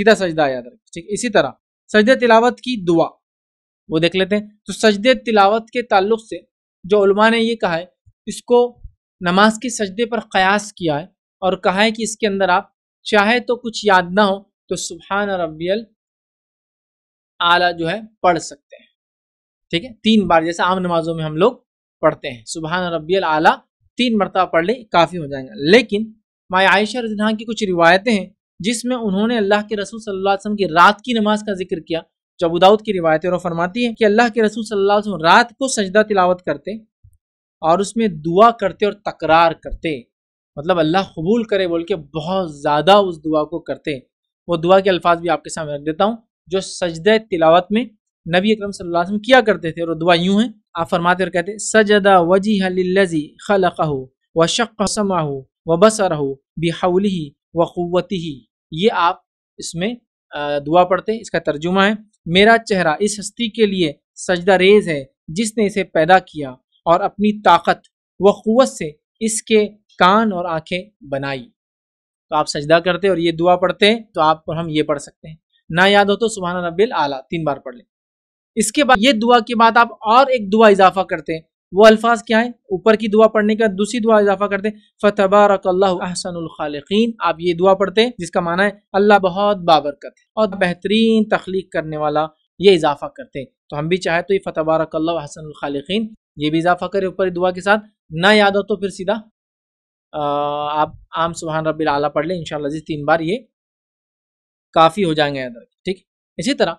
सीधा सजदा याद रखें ठीक इसी तरह सजद तिलावत की दुआ वो देख लेते हैं तो सजद तिलावत के ताल्लुक से जो उलमा ने ये कहा है इसको नमाज के सजदे पर क़यास किया है और कहा है कि इसके अंदर आप चाहे तो कुछ याद ना हो तो सुबहान रबियल आला जो है पढ़ सकते हैं ठीक है तीन बार जैसे आम नमाजों में हम लोग पढ़ते हैं सुबहान रबियल आला तीन मरतबा पढ़ ले काफ़ी हो जाएंगे लेकिन माया आयशा रजहा की कुछ रिवायतें हैं जिसमें उन्होंने अल्लाह के रसूल सल्लल्लाहु अलैहि वसल्लम की रात की नमाज का जिक्र किया जो अबूदाऊद की रिवायत है और फरमाती है कि अल्लाह के रसूल सल्लल्लाहु अलैहि वसल्लम रात को सजदा तिलावत करते और उसमें दुआ करते और तकरार करते मतलब अल्लाह कबूल करे बोल के बहुत ज़्यादा उस दुआ को करते वो दुआ के अल्फाज भी आपके सामने रख देता हूँ जो सजद तिलावत में नबी अक्रम वसल्लम किया करते थे और दुआ यूँ है आप फरमाते और कहते सजदा वजी हलजी खलक़ व शक समाहू व बसरहू बिहाउल वक़ुवती ही ये आप इसमें दुआ पढ़ते हैं इसका तर्जुमा है मेरा चेहरा इस हस्ती के लिए सजदा रेज है जिसने इसे पैदा किया और अपनी ताकत व क़वत से इसके कान और आँखें बनाई तो आप सजदा करते और ये दुआ पढ़ते हैं तो आप और हम ये पढ़ सकते हैं ना याद हो तो सुबहाना रबिल आला तीन बार पढ़ लें इसके बाद ये दुआ के बाद आप और एक दुआ इजाफा करते हैं वो अल्फाज क्या है ऊपर की दुआ पढ़ने के बाद दूसरी दुआ इजाफा करते फ़तबारकल्लाहसनखालकिन आप ये दुआ पढ़ते हैं जिसका माना है अल्लाह बहुत बाबरकत है और बेहतरीन तख्लीक करने वाला ये इजाफा करते हैं तो हम भी चाहे तो ये फ़तबारकल्लाहसनखालकिन ये भी इजाफा करें ऊपर दुआ के साथ ना याद हो तो फिर सीधा आप आम सुबहान रबी आला पढ़ लें इन तीन बार ये काफ़ी हो जाएंगे याद रखें ठीक इसी तरह